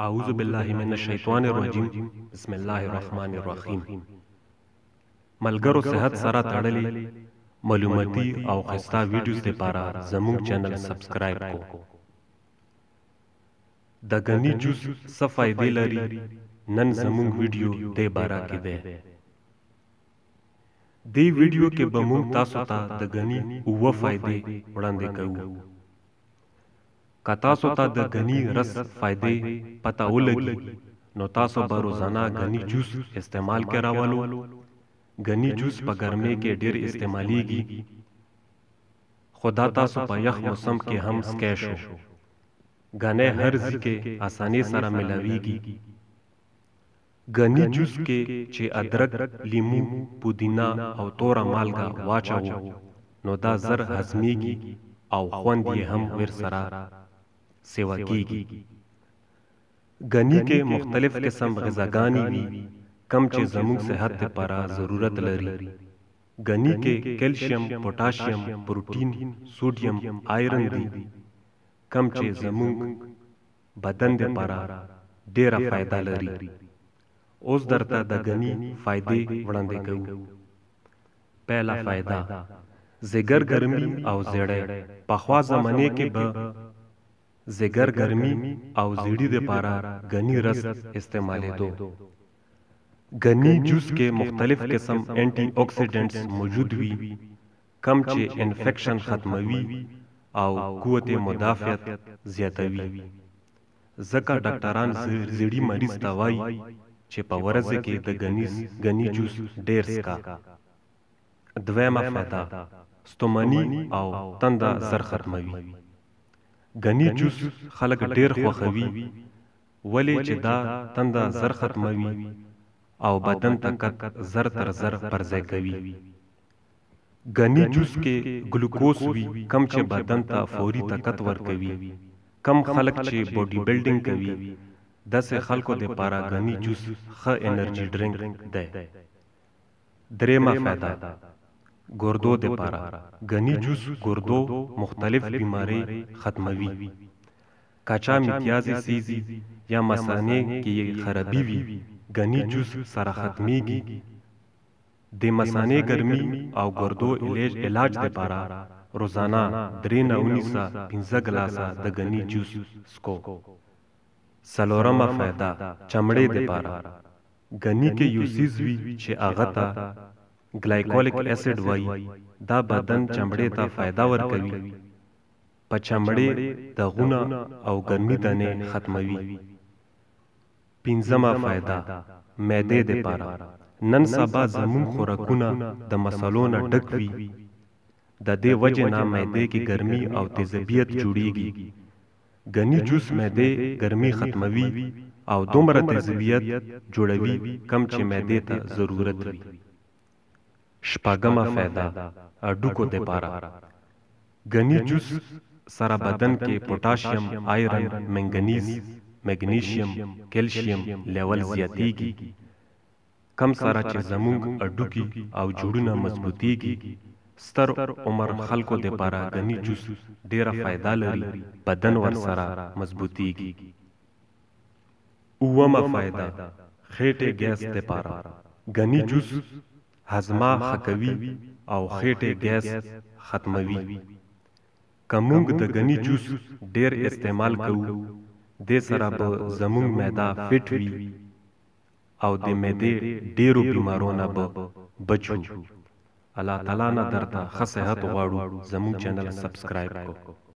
اعوذ بالله من الشیطان الرجیم بسم الله الرحمن الرحیم ملګرو صحت سره تړلې معلوماتي او خستا ویډیوز لپاره زموږ چینل سبسکرایب کو د غنی جوس څه فائدې لري نن زموږ ویډیو د بارا کې ده دی ویډیو کې به موږ تاسو ته د غنی او فائدې وړاندې کوو که تاسو ته د غنی رس فائدې پته ولګي نو تاسو به روزانه غنی جوس استعمال کراولو غنی جوس په ګرمۍ کې ډیر استعمالیږي خدا تاسو په یخ موسم کې هم سکې شو غنه هر ځکه اساني سره ملاويږي غنی جوس کې چې ادرک لیمو پودینا او تور مالګه واچو نو دا زر هضميږي او خوند یې هم ور سره سیوا کیږي غنی کې مختلف قسم غذاګانی وي کم چې زموږ صحت لپاره ضرورت لري غنی کې کیلشیم پوتاشیم پروټین سوډیم آیرن دي کم چې زموږ بدن لپاره ډیره فائدہ لري اوس درته د غنی فائدې وړاندې کوو پہلا فائدہ زګر ګرمي او زړه په خوا زمانه کې به زګر ګرمي او زیړي د پاره غني رس استعمالېدو غني جوس کې مختلف قسم انټي اکسیډنټس موجود وي کم چې انفیکشن ختموي او قوت مدافعت زیاتوي ځکه ډاکټران زیړي مریض ته وایي چې په ورځ کې د غني غني جوس ډېر سکا دویمه فاده ستومنی او تنده زر ختموي غنی جوس خلک ډیر خوښوي ولې چې دا تنده زر ختموي او بدن طاقت زر تر زر پرځای کوي غنی جوس کې ګلوکوز وی کم چې بدن ته فوري طاقت ورکوي کم خلک چې باډي بلډینګ کوي داسې خلکو د پاره غنی جوس ښه انرژي ډرینګ دی درېمه فائدہ ګردو د پاره غنی جوس ګردو مختلف بیماری ختموي کاچا میتیازي سیزي یا مسانه کې خرابي وي غنی جوس سره ختميږي د مسانه ګرمي او ګردو علاج علاج د پاره روزانه درې نه 19 پنځه ګلاسه د غنی جوس سکو سلورمه فائدہ چمړې د پاره غنی کې یوسیز وی چې اغه ته ګلایکولیک اسید وای دا بدن چمړې ته फायदा ورکوي په چمړې د غونه او ګرمي دنه ختموي پنځمه फायदा معده د پاره نن سبا زمون خوراکونه د مسلو نه ډک وي د دې وجه نه معده کې ګرمي او تیزبیت جوړیږي غني جوس معده ګرمي ختموي او دومره تیزبیت جوړوي کم چې معده ته ضرورت وي شپږمه فایده اډوکو د پاره غنی جوس سره بدن کې پوتاشیم آیرن منګنیز مګنیشیم کلشیم لیول زیاتېږي کم سره چې زموږ اډوکی او جوړونه مضبوطېږي ستر عمر خلکو د پاره غنی جوس ډیره فایده لري بدن ور سره مضبوطېږي اومه فایده خېټه ګیس د پاره غنی جوس هضما خکوي او خېټه ګیس ختموي کومنګ د غني جوس ډیر استعمال کوو د سره به زموږ معده فټ وي او د معدې ډیرو بیمارونو به بچو الله تعالی نه درته ښه صحت غواړو زموږ چینل سبسکرایب کو